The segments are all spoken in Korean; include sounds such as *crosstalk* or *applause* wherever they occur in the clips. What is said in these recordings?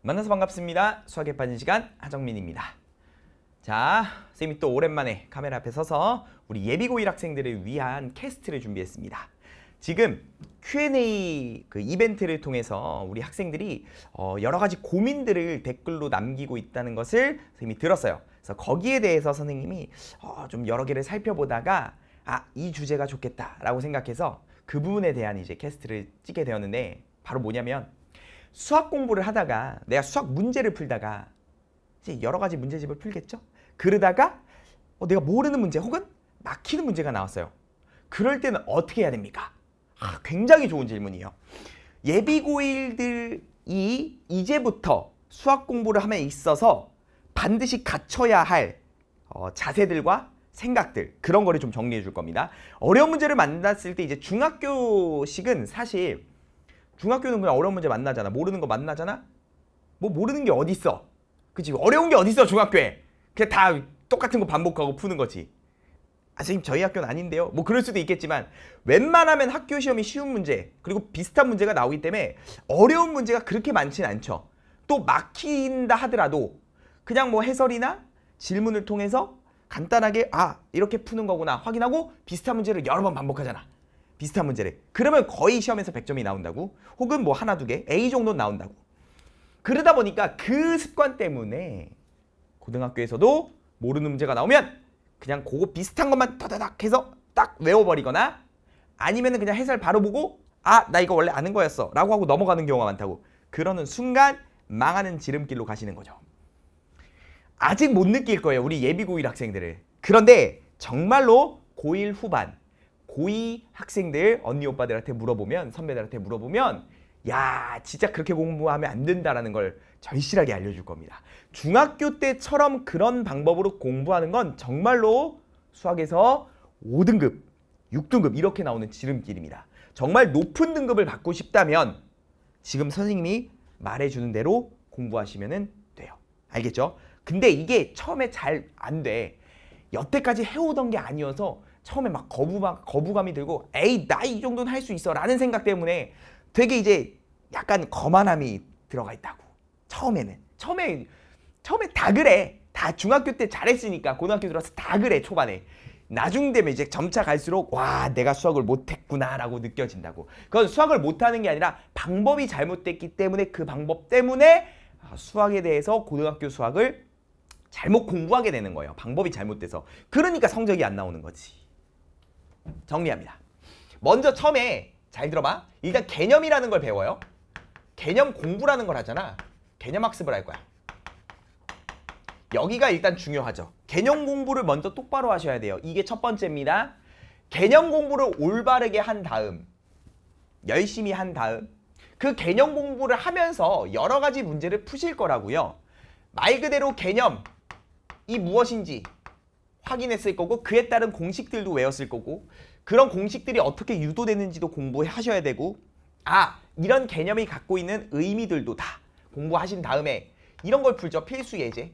만나서 반갑습니다. 수학에 빠진 시간 하정민입니다. 자, 선생님이 또 오랜만에 카메라 앞에 서서 우리 예비고1 학생들을 위한 캐스트를 준비했습니다. 지금 Q&A 그 이벤트를 통해서 우리 학생들이 어, 여러 가지 고민들을 댓글로 남기고 있다는 것을 선생님이 들었어요. 그래서 거기에 대해서 선생님이 어, 좀 여러 개를 살펴보다가 아, 이 주제가 좋겠다라고 생각해서 그 부분에 대한 이제 캐스트를 찍게 되었는데 바로 뭐냐면 수학 공부를 하다가 내가 수학 문제를 풀다가 이제 여러 가지 문제집을 풀겠죠? 그러다가 어, 내가 모르는 문제 혹은 막히는 문제가 나왔어요. 그럴 때는 어떻게 해야 됩니까? 아, 굉장히 좋은 질문이에요. 예비고일들이 이제부터 수학 공부를 함에 있어서 반드시 갖춰야 할 어, 자세들과 생각들 그런 거를 좀 정리해 줄 겁니다. 어려운 문제를 만났을 때 이제 중학교식은 사실 중학교는 그냥 어려운 문제 만나잖아. 모르는 거 만나잖아. 뭐 모르는 게 어디 있어? 그치? 어려운 게 어디 있어 중학교에? 그냥 다 똑같은 거 반복하고 푸는 거지. 아, 선생님 저희 학교는 아닌데요. 뭐 그럴 수도 있겠지만 웬만하면 학교 시험이 쉬운 문제 그리고 비슷한 문제가 나오기 때문에 어려운 문제가 그렇게 많진 않죠. 또 막힌다 하더라도 그냥 뭐 해설이나 질문을 통해서 간단하게 아 이렇게 푸는 거구나 확인하고 비슷한 문제를 여러 번 반복하잖아. 비슷한 문제래 그러면 거의 시험에서 100점이 나온다고 혹은 뭐 하나 두 개 A 정도 나온다고 그러다 보니까 그 습관 때문에 고등학교에서도 모르는 문제가 나오면 그냥 그거 비슷한 것만 다다닥 해서 딱 외워버리거나 아니면 은 그냥 해설 바로 보고 아 나 이거 원래 아는 거였어 라고 하고 넘어가는 경우가 많다고 그러는 순간 망하는 지름길로 가시는 거죠 아직 못 느낄 거예요 우리 예비 고1 학생들을 그런데 정말로 고1 후반 고2 학생들 언니 오빠들한테 물어보면 선배들한테 물어보면 야 진짜 그렇게 공부하면 안 된다라는 걸 절실하게 알려줄 겁니다. 중학교 때처럼 그런 방법으로 공부하는 건 정말로 수학에서 5등급, 6등급 이렇게 나오는 지름길입니다. 정말 높은 등급을 받고 싶다면 지금 선생님이 말해주는 대로 공부하시면 돼요. 알겠죠? 근데 이게 처음에 잘 안 돼. 여태까지 해오던 게 아니어서 처음에 막 거부, 막 거부감이 들고 에이 나 이 정도는 할 수 있어 라는 생각 때문에 되게 이제 약간 거만함이 들어가 있다고 처음에는 처음에 처음에 다 그래 다 중학교 때 잘했으니까 고등학교 들어와서 다 그래 초반에 나중 되면 이제 점차 갈수록 와 내가 수학을 못했구나 라고 느껴진다고 그건 수학을 못하는 게 아니라 방법이 잘못됐기 때문에 그 방법 때문에 아, 수학에 대해서 고등학교 수학을 잘못 공부하게 되는 거예요 방법이 잘못돼서 그러니까 성적이 안 나오는 거지 정리합니다. 먼저 처음에 잘 들어봐. 일단 개념이라는 걸 배워요. 개념 공부라는 걸 하잖아. 개념 학습을 할 거야. 여기가 일단 중요하죠. 개념 공부를 먼저 똑바로 하셔야 돼요. 이게 첫 번째입니다. 개념 공부를 올바르게 한 다음 열심히 한 다음 그 개념 공부를 하면서 여러 가지 문제를 푸실 거라고요. 말 그대로 개념 이 무엇인지 확인했을 거고 그에 따른 공식들도 외웠을 거고 그런 공식들이 어떻게 유도되는지도 공부하셔야 되고 아 이런 개념이 갖고 있는 의미들도 다 공부하신 다음에 이런 걸 풀죠. 필수 예제.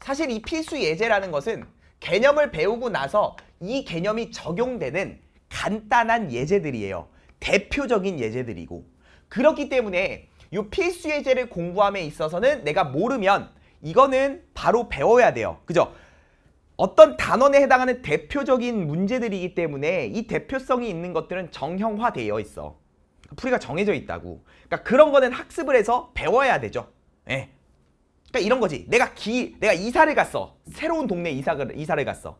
사실 이 필수 예제라는 것은 개념을 배우고 나서 이 개념이 적용되는 간단한 예제들이에요. 대표적인 예제들이고 그렇기 때문에 이 필수 예제를 공부함에 있어서는 내가 모르면 이거는 바로 배워야 돼요. 그죠? 어떤 단원에 해당하는 대표적인 문제들이기 때문에 이 대표성이 있는 것들은 정형화되어 있어. 풀이가 정해져 있다고. 그러니까 그런 거는 학습을 해서 배워야 되죠. 예. 그러니까 이런 거지. 내가 기, 내가 이사를 갔어. 새로운 동네 이사를, 이사를 갔어.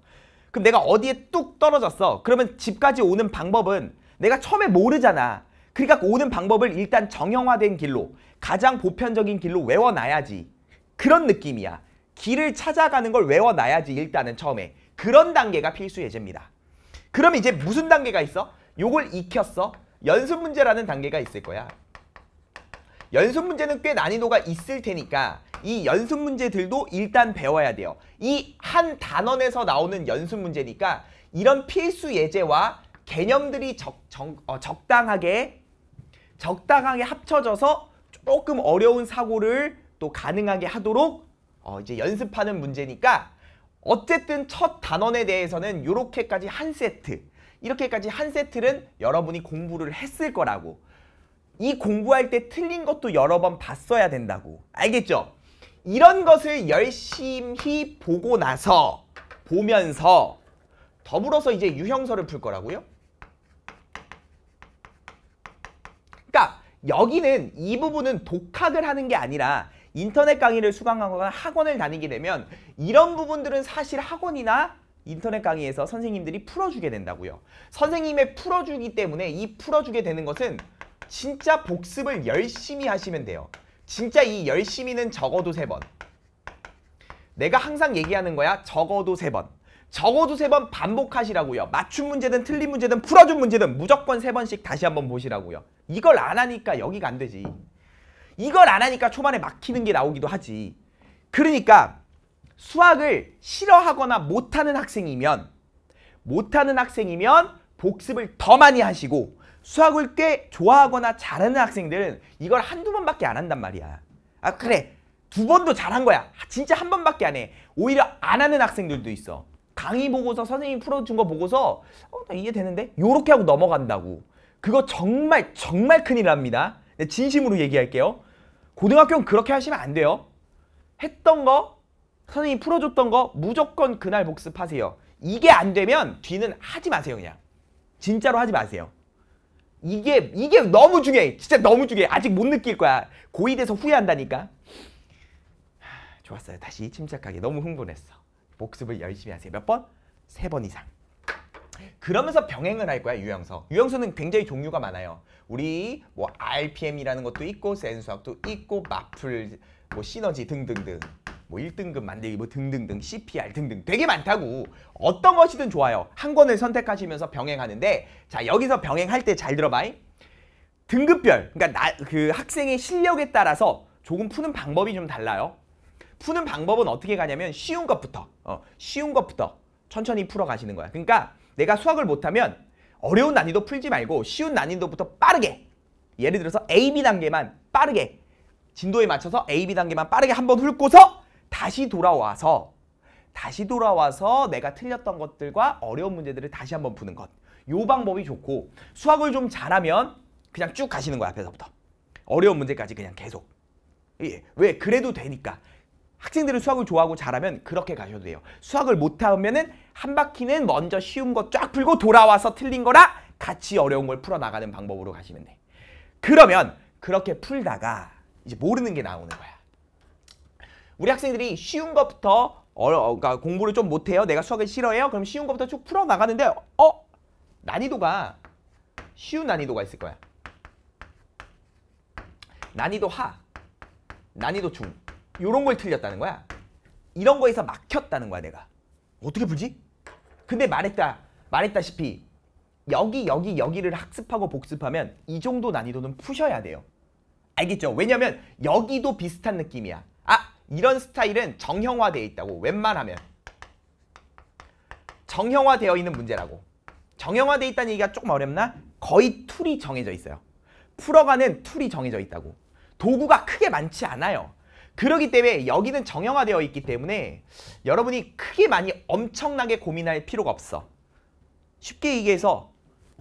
그럼 내가 어디에 뚝 떨어졌어. 그러면 집까지 오는 방법은 내가 처음에 모르잖아. 그러니까 오는 방법을 일단 정형화된 길로 가장 보편적인 길로 외워놔야지. 그런 느낌이야. 길을 찾아가는 걸 외워놔야지 일단은 처음에 그런 단계가 필수 예제입니다. 그럼 이제 무슨 단계가 있어? 요걸 익혔어. 연습 문제라는 단계가 있을 거야. 연습 문제는 꽤 난이도가 있을 테니까 이 연습 문제들도 일단 배워야 돼요. 이 한 단원에서 나오는 연습 문제니까 이런 필수 예제와 개념들이 적, 정, 어, 적당하게 적당하게 합쳐져서 조금 어려운 사고를 또 가능하게 하도록 어, 이제 연습하는 문제니까 어쨌든 첫 단원에 대해서는 이렇게까지 한 세트 이렇게까지 한 세트는 여러분이 공부를 했을 거라고 이 공부할 때 틀린 것도 여러 번 봤어야 된다고 알겠죠? 이런 것을 열심히 보고 나서 보면서 더불어서 이제 유형서를 풀 거라고요? 그러니까 여기는 이 부분은 독학을 하는 게 아니라 인터넷 강의를 수강하거나 학원을 다니게 되면 이런 부분들은 사실 학원이나 인터넷 강의에서 선생님들이 풀어주게 된다고요. 선생님의 풀어주기 때문에 이 풀어주게 되는 것은 진짜 복습을 열심히 하시면 돼요. 진짜 이 열심히는 적어도 세번 내가 항상 얘기하는 거야. 적어도 세번 적어도 세 번 반복하시라고요. 맞춤 문제든 틀린 문제든 풀어준 문제든 무조건 세번씩 다시 한번 보시라고요. 이걸 안 하니까 여기가 안 되지. 이걸 안 하니까 초반에 막히는 게 나오기도 하지. 그러니까 수학을 싫어하거나 못하는 학생이면 못하는 학생이면 복습을 더 많이 하시고 수학을 꽤 좋아하거나 잘하는 학생들은 이걸 한두 번밖에 안 한단 말이야. 아 그래 두 번도 잘한 거야. 진짜 한 번밖에 안 해. 오히려 안 하는 학생들도 있어. 강의 보고서 선생님이 풀어준 거 보고서 어, 나 이해되는데? 이렇게 하고 넘어간다고. 그거 정말 정말 큰일 납니다. 네, 진심으로 얘기할게요. 고등학교는 그렇게 하시면 안 돼요. 했던 거, 선생님이 풀어줬던 거 무조건 그날 복습하세요. 이게 안 되면 뒤는 하지 마세요, 그냥. 진짜로 하지 마세요. 이게 이게 너무 중요해. 진짜 너무 중요해. 아직 못 느낄 거야. 고이 돼서 후회한다니까. 좋았어요. 다시 침착하게. 너무 흥분했어. 복습을 열심히 하세요. 몇 번? 세 번 이상. 그러면서 병행을 할 거야 유형서 유형서는 굉장히 종류가 많아요 우리 뭐 RPM이라는 것도 있고 센수학도 있고 마플 뭐 시너지 등등등 뭐 1등급 만들기 뭐 등등등 CPR 등등 되게 많다고 어떤 것이든 좋아요 한 권을 선택하시면서 병행하는데 자 여기서 병행할 때 잘 들어봐 이 등급별 그러니까 나, 그 학생의 실력에 따라서 조금 푸는 방법이 좀 달라요 푸는 방법은 어떻게 가냐면 쉬운 것부터 어, 쉬운 것부터 천천히 풀어가시는 거야 그러니까 내가 수학을 못하면 어려운 난이도 풀지 말고 쉬운 난이도부터 빠르게 예를 들어서 A, B 단계만 빠르게 진도에 맞춰서 A, B 단계만 빠르게 한 번 훑고서 다시 돌아와서 다시 돌아와서 내가 틀렸던 것들과 어려운 문제들을 다시 한번 푸는 것. 요 방법이 좋고 수학을 좀 잘하면 그냥 쭉 가시는 거야 앞에서부터. 어려운 문제까지 그냥 계속. 예, 왜? 그래도 되니까. 학생들은 수학을 좋아하고 잘하면 그렇게 가셔도 돼요. 수학을 못하면 은한 바퀴는 먼저 쉬운 거 쫙 풀고 돌아와서 틀린 거라 같이 어려운 걸 풀어나가는 방법으로 가시면 돼. 그러면 그렇게 풀다가 이제 모르는 게 나오는 거야. 우리 학생들이 쉬운 것부터 어, 어 그러니까 공부를 좀 못해요. 내가 수학을 싫어해요. 그럼 쉬운 것부터 쭉 풀어나가는데 어? 난이도가 쉬운 난이도가 있을 거야. 난이도 하, 난이도 중 이런 걸 틀렸다는 거야. 이런 거에서 막혔다는 거야 내가. 어떻게 풀지? 근데 말했다. 말했다시피 여기 여기 여기를 학습하고 복습하면 이 정도 난이도는 푸셔야 돼요. 알겠죠? 왜냐면 여기도 비슷한 느낌이야. 아 이런 스타일은 정형화되어 있다고 웬만하면 정형화되어 있는 문제라고 정형화되어 있다는 얘기가 조금 어렵나? 거의 툴이 정해져 있어요. 풀어가는 툴이 정해져 있다고 도구가 크게 많지 않아요. 그러기 때문에 여기는 정형화되어 있기 때문에 여러분이 크게 많이 엄청나게 고민할 필요가 없어. 쉽게 얘기해서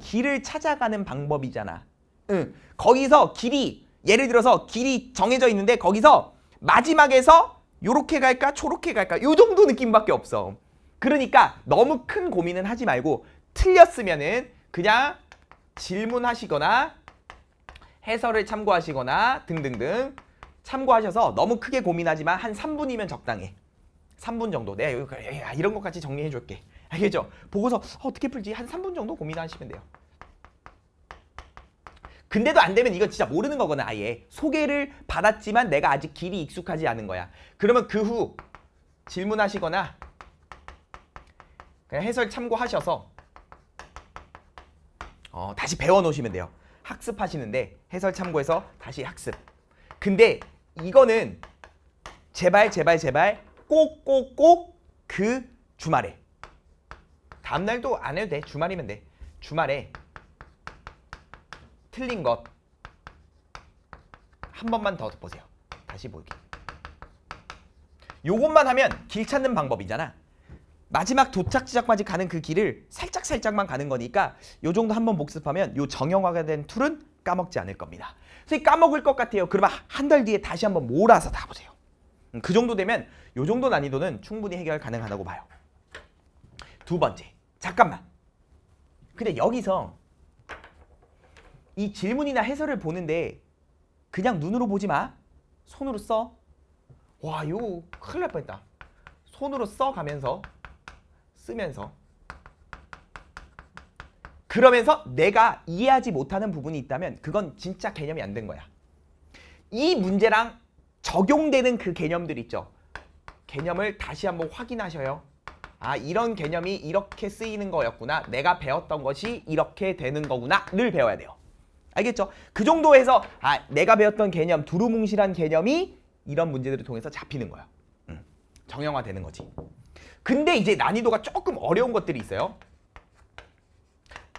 길을 찾아가는 방법이잖아. 응. 거기서 길이 예를 들어서 길이 정해져 있는데 거기서 마지막에서 요렇게 갈까 초록게 갈까 요 정도 느낌밖에 없어. 그러니까 너무 큰 고민은 하지 말고 틀렸으면은 그냥 질문하시거나 해설을 참고하시거나 등등등 참고하셔서 너무 크게 고민하지만 한 3분이면 적당해. 3분 정도. 내가 네, 여기 아, 이런 것까지 정리해 줄게. 알겠죠? 보고서 어떻게 풀지? 한 3분 정도 고민하시면 돼요. 근데도 안 되면 이건 진짜 모르는 거거나 아예 소개를 받았지만 내가 아직 길이 익숙하지 않은 거야. 그러면 그 후 질문하시거나 그냥 해설 참고하셔서 어, 다시 배워놓으시면 돼요. 학습하시는데 해설 참고해서 다시 학습. 근데 이거는 제발 제발 제발 꼭꼭꼭 그 주말에 다음날도 안 해도 돼 주말이면 돼 주말에 틀린 것 한 번만 더 보세요 다시 보기 요것만 하면 길 찾는 방법이잖아 마지막 도착 지점까지 가는 그 길을 살짝살짝만 가는 거니까 요 정도 한 번 복습하면 요 정형화가 된 툴은 까먹지 않을 겁니다. 선생님 까먹을 것 같아요. 그러면 한 달 뒤에 다시 한번 몰아서 다 보세요. 음, 그 정도 되면 요 정도 난이도는 충분히 해결 가능하다고 봐요. 두 번째, 잠깐만. 근데 여기서 이 질문이나 해설을 보는데 그냥 눈으로 보지 마. 손으로 써. 와, 요 큰일 날 뻔했다. 손으로 써 가면서 쓰면서 그러면서 내가 이해하지 못하는 부분이 있다면 그건 진짜 개념이 안 된 거야. 이 문제랑 적용되는 그 개념들 있죠. 개념을 다시 한번 확인하셔요. 아 이런 개념이 이렇게 쓰이는 거였구나. 내가 배웠던 것이 이렇게 되는 거구나. 를 배워야 돼요. 알겠죠? 그 정도 에서아 내가 배웠던 개념, 두루뭉실한 개념이 이런 문제들을 통해서 잡히는 거야. 음, 정형화되는 거지. 근데 이제 난이도가 조금 어려운 것들이 있어요.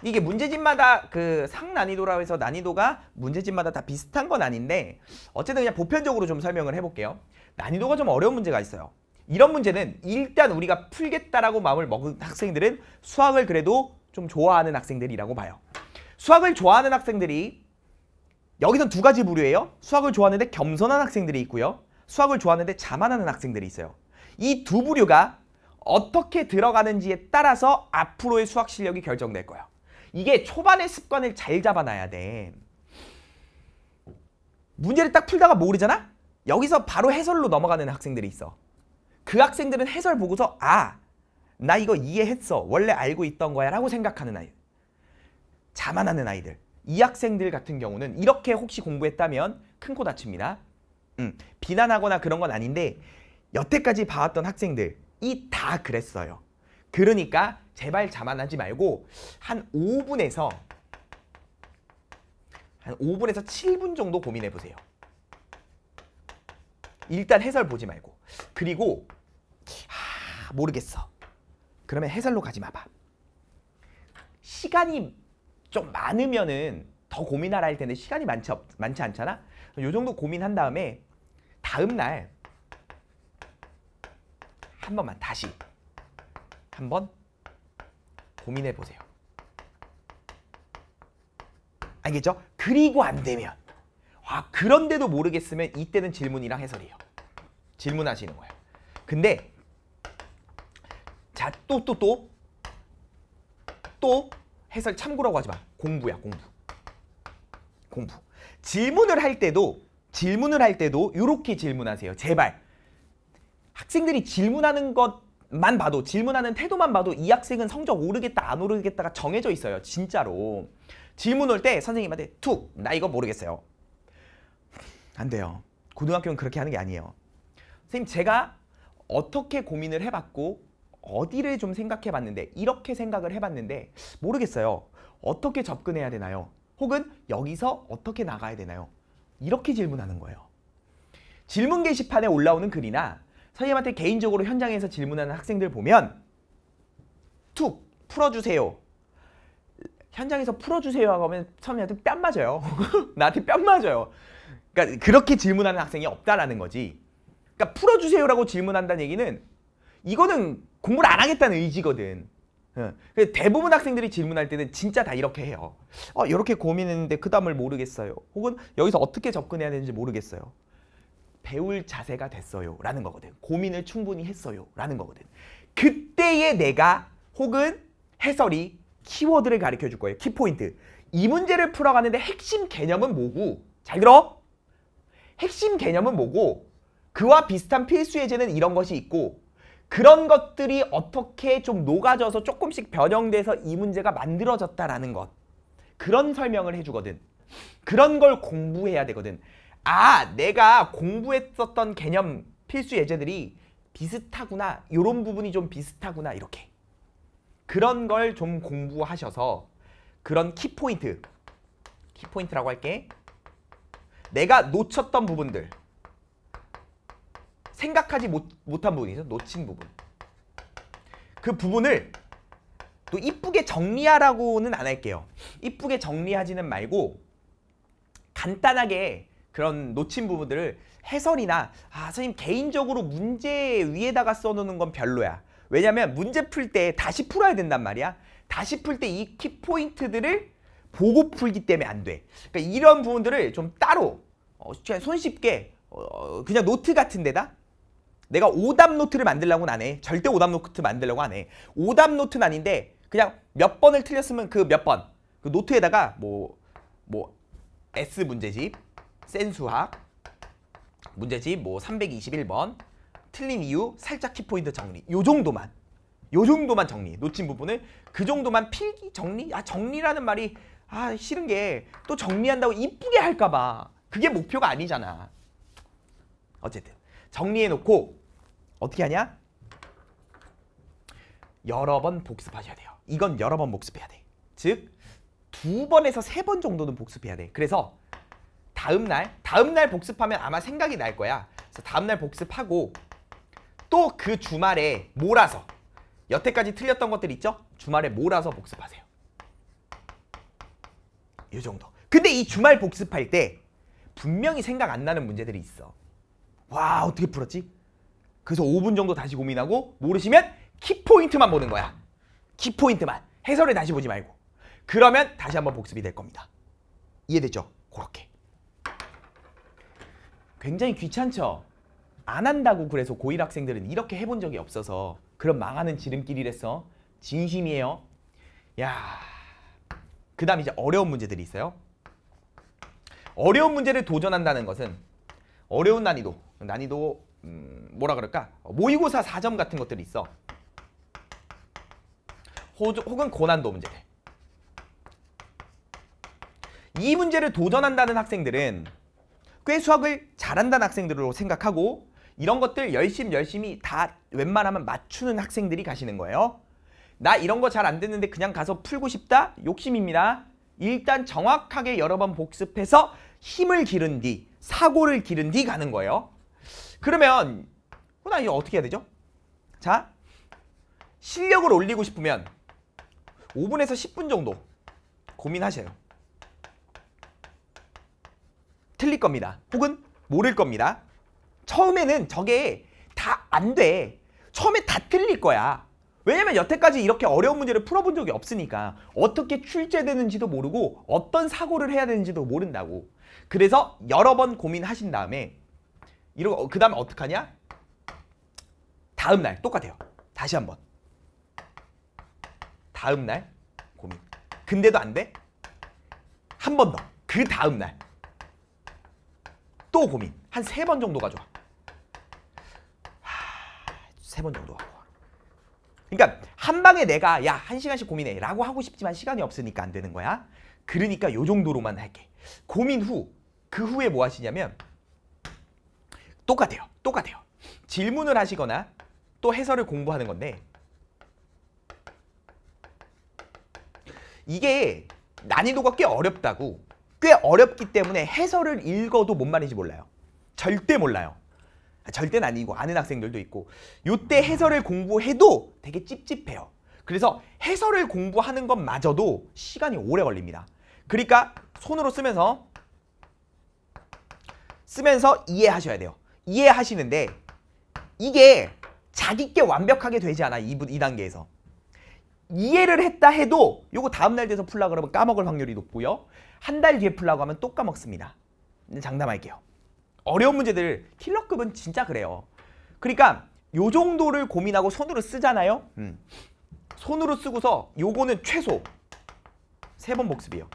이게 문제집마다 그 상난이도라고 해서 난이도가 문제집마다 다 비슷한 건 아닌데 어쨌든 그냥 보편적으로 좀 설명을 해볼게요. 난이도가 좀 어려운 문제가 있어요. 이런 문제는 일단 우리가 풀겠다라고 마음을 먹은 학생들은 수학을 그래도 좀 좋아하는 학생들이라고 봐요. 수학을 좋아하는 학생들이 여기선두 가지 부류예요. 수학을 좋아하는데 겸손한 학생들이 있고요. 수학을 좋아하는데 자만하는 학생들이 있어요. 이 두 부류가 어떻게 들어가는지에 따라서 앞으로의 수학 실력이 결정될 거예요. 이게 초반의 습관을 잘 잡아놔야 돼. 문제를 딱 풀다가 모르잖아? 여기서 바로 해설로 넘어가는 학생들이 있어. 그 학생들은 해설 보고서 아, 나 이거 이해했어. 원래 알고 있던 거야 라고 생각하는 아이. 자만하는 아이들. 이 학생들 같은 경우는 이렇게 혹시 공부했다면 큰 코 다칩니다. 음, 비난하거나 그런 건 아닌데 여태까지 봐왔던 학생들 이 다 그랬어요. 그러니까 제발 자만하지 말고 한 5분에서 한 5분에서 7분 정도 고민해 보세요. 일단 해설 보지 말고 그리고 하, 아, 모르겠어. 그러면 해설로 가지 마봐. 시간이 좀 많으면은 더 고민하라 할 텐데 시간이 많지, 없, 많지 않잖아? 요 정도 고민한 다음에 다음 날 한 번만 다시 한번 고민해 보세요. 알겠죠? 그리고 안 되면 아 그런데도 모르겠으면 이때는 질문이랑 해설이에요. 질문하시는 거예요. 근데 자또 또 또 또 해설 참고라고 하지 마. 공부야 공부. 공부. 질문을 할 때도 질문을 할 때도 이렇게 질문하세요. 제발. 학생들이 질문하는 것만 봐도 질문하는 태도만 봐도 이 학생은 성적 오르겠다 안 오르겠다가 정해져 있어요. 진짜로. 질문 올 때 선생님한테 툭 나 이거 모르겠어요. 안 돼요. 고등학교는 그렇게 하는 게 아니에요. 선생님 제가 어떻게 고민을 해봤고 어디를 좀 생각해봤는데 이렇게 생각을 해봤는데 모르겠어요. 어떻게 접근해야 되나요? 혹은 여기서 어떻게 나가야 되나요? 이렇게 질문하는 거예요. 질문 게시판에 올라오는 글이나 선생님한테 개인적으로 현장에서 질문하는 학생들 보면 툭 풀어주세요. 현장에서 풀어주세요 하고 하면 선생님한테 뺨 맞아요. *laughs* 나한테 뺨 맞아요. 그러니까 그렇게 질문하는 학생이 없다라는 거지. 그러니까 풀어주세요라고 질문한다는 얘기는 이거는 공부를 안 하겠다는 의지거든. 대부분 학생들이 질문할 때는 진짜 다 이렇게 해요. 어, 이렇게 고민했는데 그다음을 모르겠어요. 혹은 여기서 어떻게 접근해야 되는지 모르겠어요. 배울 자세가 됐어요. 라는 거거든. 고민을 충분히 했어요. 라는 거거든. 그때의 내가 혹은 해설이 키워드를 가르쳐 줄 거예요. 키포인트. 이 문제를 풀어가는데 핵심 개념은 뭐고 잘 들어. 핵심 개념은 뭐고 그와 비슷한 필수 예제는 이런 것이 있고 그런 것들이 어떻게 좀 녹아져서 조금씩 변형돼서 이 문제가 만들어졌다라는 것. 그런 설명을 해주거든. 그런 걸 공부해야 되거든. 아 내가 공부했었던 개념 필수 예제들이 비슷하구나 이런 부분이 좀 비슷하구나 이렇게 그런 걸 좀 공부하셔서 그런 키포인트 키포인트라고 할게 내가 놓쳤던 부분들 생각하지 못, 못한 부분이 있어 놓친 부분 그 부분을 또 이쁘게 정리하라고는 안 할게요 이쁘게 정리하지는 말고 간단하게 그런 놓친 부분들을 해설이나 아 선생님 개인적으로 문제 위에다가 써놓는 건 별로야. 왜냐면 문제 풀 때 다시 풀어야 된단 말이야. 다시 풀 때 이 키포인트들을 보고 풀기 때문에 안 돼. 그러니까 이런 부분들을 좀 따로 어, 그냥 손쉽게 어, 그냥 노트 같은 데다 내가 오답 노트를 만들라고는 안 해. 절대 오답 노트 만들려고 안 해. 오답 노트는 아닌데 그냥 몇 번을 틀렸으면 그 몇 번. 그 노트에다가 뭐뭐 뭐 S 문제집 센 수학 문제집 뭐 321번 틀린 이유 살짝 키포인트 정리 요 정도만 요 정도만 정리 놓친 부분을 그 정도만 필기 정리 아 정리라는 말이 아 싫은 게 또 정리한다고 이쁘게 할까봐 그게 목표가 아니잖아 어쨌든 정리해놓고 어떻게 하냐 여러 번 복습하셔야 돼요 이건 여러 번 복습해야 돼 즉 두 번에서 세 번 정도는 복습해야 돼 그래서 다음 날 다음 날 복습하면 아마 생각이 날 거야. 그래서 다음 날 복습하고 또 그 주말에 몰아서 여태까지 틀렸던 것들 있죠? 주말에 몰아서 복습하세요. 이 정도. 근데 이 주말 복습할 때 분명히 생각 안 나는 문제들이 있어. 와 어떻게 풀었지? 그래서 5분 정도 다시 고민하고 모르시면 키포인트만 보는 거야. 키포인트만. 해설을 다시 보지 말고. 그러면 다시 한번 복습이 될 겁니다. 이해됐죠? 그렇게. 굉장히 귀찮죠? 안 한다고 그래서 고1 학생들은 이렇게 해본 적이 없어서 그런 망하는 지름길이래서 진심이에요. 야, 그 다음 이제 어려운 문제들이 있어요. 어려운 문제를 도전한다는 것은 어려운 난이도, 난이도 음, 뭐라 그럴까? 모의고사 4점 같은 것들이 있어. 호, 혹은 고난도 문제들. 이 문제를 도전한다는 학생들은 꽤 수학을 잘한다는 학생들로 생각하고 이런 것들 열심 열심히 다 웬만하면 맞추는 학생들이 가시는 거예요. 나 이런 거 잘 안됐는데 그냥 가서 풀고 싶다? 욕심입니다. 일단 정확하게 여러 번 복습해서 힘을 기른 뒤, 사고를 기른 뒤 가는 거예요. 그러면 어, 나 이거 어떻게 해야 되죠? 자, 실력을 올리고 싶으면 5분에서 10분 정도 고민하세요. 틀릴 겁니다. 혹은 모를 겁니다. 처음에는 저게 다 안 돼. 처음에 다 틀릴 거야. 왜냐면 여태까지 이렇게 어려운 문제를 풀어본 적이 없으니까 어떻게 출제되는지도 모르고 어떤 사고를 해야 되는지도 모른다고. 그래서 여러 번 고민하신 다음에 이러고 어, 그 다음에 어떡하냐? 다음 날 똑같아요. 다시 한번. 다음 날 고민. 근데도 안 돼? 한 번 더. 그 다음 날. 또 고민. 한 세 번 정도 가져와. 세번 정도 하고. 그러니까 한 방에 내가 야한 시간씩 고민해 라고 하고 싶지만 시간이 없으니까 안 되는 거야. 그러니까 요 정도로만 할게. 고민 후, 그 후에 뭐 하시냐면 똑같아요. 똑같아요. 질문을 하시거나 또 해설을 공부하는 건데 이게 난이도가 꽤 어렵다고 꽤 어렵기 때문에 해설을 읽어도 뭔 말인지 몰라요. 절대 몰라요. 아, 절대는 아니고 아는 학생들도 있고 요 때 해설을 공부해도 되게 찝찝해요. 그래서 해설을 공부하는 것마저도 시간이 오래 걸립니다. 그러니까 손으로 쓰면서 쓰면서 이해하셔야 돼요. 이해하시는데 이게 자기께 완벽하게 되지 않아 이, 이 단계에서. 이해를 했다 해도 요거 다음날 돼서 풀라 그러면 까먹을 확률이 높고요. 한 달 뒤에 풀라고 하면 또 까먹습니다. 장담할게요. 어려운 문제들 킬러급은 진짜 그래요. 그러니까 요 정도를 고민하고 손으로 쓰잖아요. 음. 손으로 쓰고서 요거는 최소 세 번 복습이에요.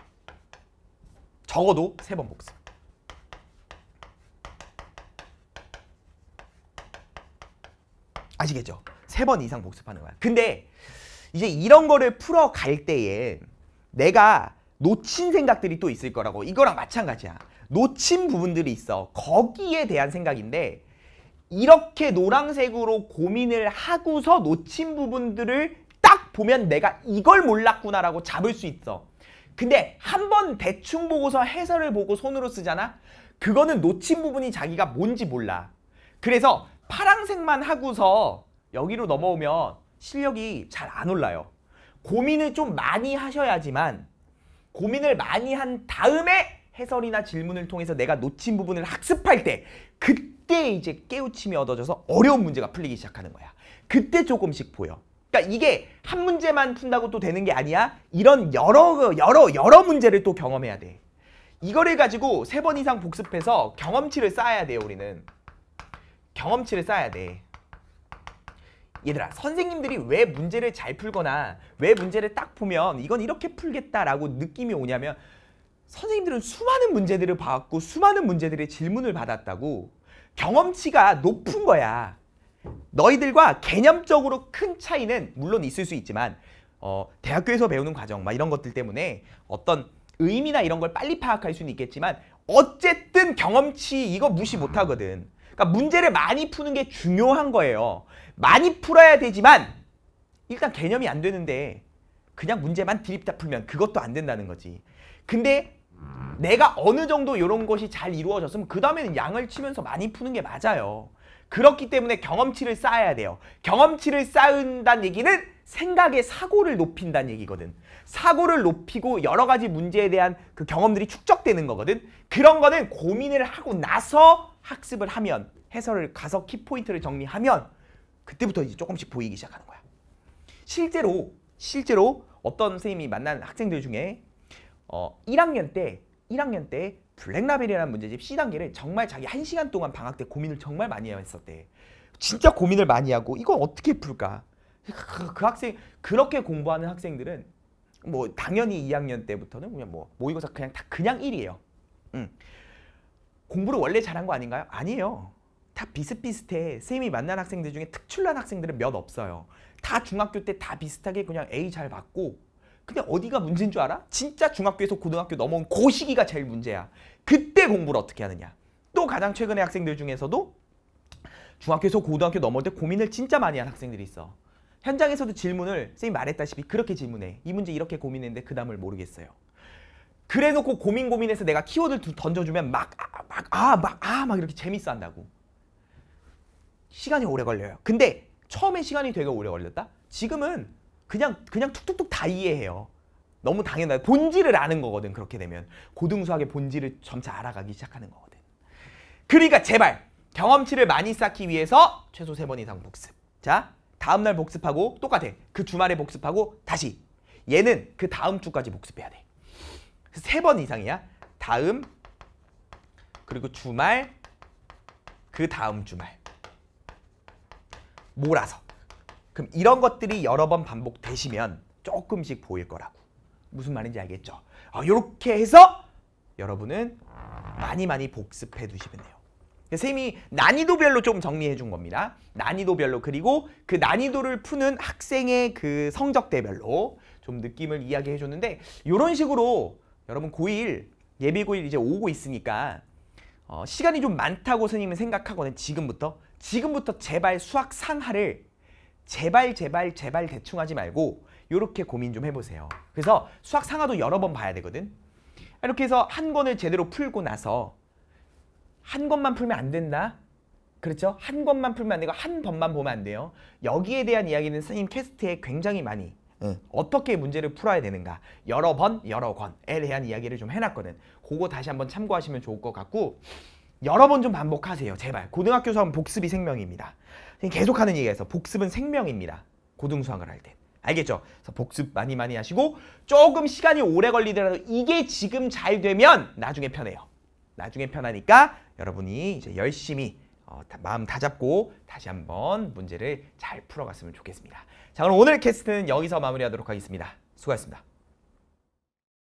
적어도 세 번 복습. 아시겠죠? 세 번 이상 복습하는 거야. 근데 이제 이런 거를 풀어갈 때에 내가 놓친 생각들이 또 있을 거라고 이거랑 마찬가지야 놓친 부분들이 있어 거기에 대한 생각인데 이렇게 노란색으로 고민을 하고서 놓친 부분들을 딱 보면 내가 이걸 몰랐구나라고 잡을 수 있어 근데 한번 대충 보고서 해설을 보고 손으로 쓰잖아 그거는 놓친 부분이 자기가 뭔지 몰라 그래서 파랑색만 하고서 여기로 넘어오면 실력이 잘 안 올라요. 고민을 좀 많이 하셔야지만 고민을 많이 한 다음에 해설이나 질문을 통해서 내가 놓친 부분을 학습할 때 그때 이제 깨우침이 얻어져서 어려운 문제가 풀리기 시작하는 거야. 그때 조금씩 보여. 그러니까 이게 한 문제만 푼다고 또 되는 게 아니야. 이런 여러 그, 여러 여러 문제를 또 경험해야 돼. 이거를 가지고 세 번 이상 복습해서 경험치를 쌓아야 돼요, 우리는. 경험치를 쌓아야 돼. 얘들아 선생님들이 왜 문제를 잘 풀거나 왜 문제를 딱 보면 이건 이렇게 풀겠다라고 느낌이 오냐면 선생님들은 수많은 문제들을 봐왔고 수많은 문제들의 질문을 받았다고 경험치가 높은 거야. 너희들과 개념적으로 큰 차이는 물론 있을 수 있지만 어, 대학교에서 배우는 과정 막 이런 것들 때문에 어떤 의미나 이런 걸 빨리 파악할 수는 있겠지만 어쨌든 경험치 이거 무시 못하거든. 그러니까 문제를 많이 푸는 게 중요한 거예요. 많이 풀어야 되지만 일단 개념이 안 되는데 그냥 문제만 드립다 풀면 그것도 안 된다는 거지. 근데 내가 어느 정도 이런 것이 잘 이루어졌으면 그 다음에는 양을 치면서 많이 푸는 게 맞아요. 그렇기 때문에 경험치를 쌓아야 돼요. 경험치를 쌓은다는 얘기는 생각의 사고를 높인다는 얘기거든. 사고를 높이고 여러 가지 문제에 대한 그 경험들이 축적되는 거거든. 그런 거는 고민을 하고 나서 학습을 하면 해설을 가서 키포인트를 정리하면 그때부터 이제 조금씩 보이기 시작하는 거야. 실제로 실제로 어떤 선생님이 만난 학생들 중에 어 1학년 때 1학년 때 블랙라벨이라는 문제집 C단계를 정말 자기 한시간 동안 방학 때 고민을 정말 많이 했었대. 진짜 고민을 많이 하고 이건 어떻게 풀까? 그, 그 학생 그렇게 공부하는 학생들은 뭐 당연히 2학년 때부터는 그냥 뭐 모의고사 그냥 다 그냥 1이에요. 음. 공부를 원래 잘한 거 아닌가요? 아니에요. 다 비슷비슷해. 선생님이 만난 학생들 중에 특출난 학생들은 몇 없어요. 다 중학교 때 다 비슷하게 그냥 A 잘 받고 근데 어디가 문제인 줄 알아? 진짜 중학교에서 고등학교 넘어온 고 시기가 제일 문제야. 그때 공부를 어떻게 하느냐. 또 가장 최근에 학생들 중에서도 중학교에서 고등학교 넘어올 때 고민을 진짜 많이 한 학생들이 있어. 현장에서도 질문을 선생님 말했다시피 그렇게 질문해. 이 문제 이렇게 고민했는데 그다음을 모르겠어요. 그래놓고 고민 고민해서 내가 키워드를 던져주면 막 막 아 막 아막 아, 아, 아, 이렇게 재밌어 한다고. 시간이 오래 걸려요. 근데 처음에 시간이 되게 오래 걸렸다? 지금은 그냥 그냥 툭툭툭 다 이해해요. 너무 당연하다. 본질을 아는 거거든. 그렇게 되면 고등수학의 본질을 점차 알아가기 시작하는 거거든. 그러니까 제발 경험치를 많이 쌓기 위해서 최소 세 번 이상 복습. 자, 다음날 복습하고 똑같아. 그 주말에 복습하고 다시. 얘는 그 다음 주까지 복습해야 돼. 세 번 이상이야. 다음, 그리고 주말, 그 다음 주말. 몰아서. 그럼 이런 것들이 여러 번 반복되시면 조금씩 보일 거라고. 무슨 말인지 알겠죠? 이렇게 어, 해서 여러분은 많이 많이 복습해 두시면 돼요. 그러니까 쌤이 난이도별로 좀 정리해 준 겁니다. 난이도별로 그리고 그 난이도를 푸는 학생의 그 성적대별로 좀 느낌을 이야기해 줬는데 이런 식으로 여러분 고1 예비고1 이제 오고 있으니까 어, 시간이 좀 많다고 선생님은 생각하거든 지금부터 지금부터 제발 수학 상하를 제발 제발 제발 대충 하지 말고 이렇게 고민 좀 해보세요. 그래서 수학 상하도 여러 번 봐야 되거든. 이렇게 해서 한 권을 제대로 풀고 나서 한 것만 풀면 안 된다. 그렇죠? 한 것만 풀면 안 되고 한 번만 보면 안 돼요. 여기에 대한 이야기는 선생님 캐스트에 굉장히 많이 응. 예, 어떻게 문제를 풀어야 되는가 여러 번 여러 권에 대한 이야기를 좀 해놨거든. 그거 다시 한번 참고하시면 좋을 것 같고 여러 번 좀 반복하세요. 제발. 고등학교 수학 복습이 생명입니다. 계속하는 얘기에서 복습은 생명입니다. 고등수학을 할 때. 알겠죠? 그래서 복습 많이 많이 하시고 조금 시간이 오래 걸리더라도 이게 지금 잘 되면 나중에 편해요. 나중에 편하니까 여러분이 이제 열심히 어, 다, 마음 다잡고 다시 한번 문제를 잘 풀어갔으면 좋겠습니다. 자 그럼 오늘 캐스트는 여기서 마무리하도록 하겠습니다. 수고하셨습니다.